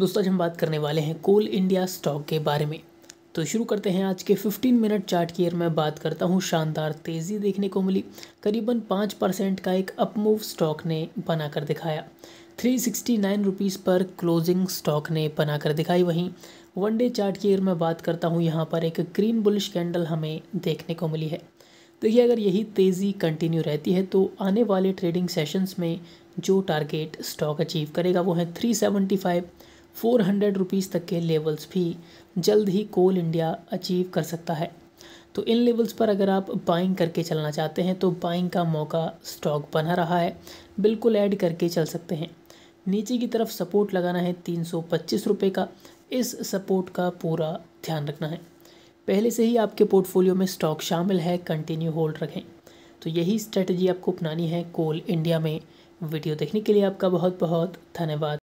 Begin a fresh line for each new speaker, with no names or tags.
दोस्तों आज हम बात करने वाले हैं कोल इंडिया स्टॉक के बारे में तो शुरू करते हैं आज के 15 मिनट चार्ट की मैं बात करता हूँ शानदार तेज़ी देखने को मिली करीबन पाँच परसेंट का एक अपमूव स्टॉक ने बना कर दिखाया थ्री सिक्सटी नाइन रुपीज़ पर क्लोजिंग स्टॉक ने बना कर दिखाई वहीं वन डे चार्ट की मैं बात करता हूँ यहाँ पर एक ग्रीन बुलिश कैंडल हमें देखने को मिली है देखिए तो अगर यही तेज़ी कंटिन्यू रहती है तो आने वाले ट्रेडिंग सेशंस में जो टारगेट स्टॉक अचीव करेगा वो है three seventy five four hundred rupees तक के लेवल्स भी जल्द ही कोल इंडिया अचीव कर सकता है तो इन लेवल्स पर अगर आप बाइंग करके चलना चाहते हैं तो बाइंग का मौका स्टॉक बना रहा है बिल्कुल ऐड करके चल सकते हैं नीचे की तरफ सपोर्ट लगाना है तीन सौ का इस सपोर्ट का पूरा ध्यान रखना है पहले से ही आपके पोर्टफोलियो में स्टॉक शामिल है कंटिन्यू होल्ड रखें तो यही स्ट्रेटजी आपको अपनानी है कोल इंडिया में वीडियो देखने के लिए आपका बहुत बहुत धन्यवाद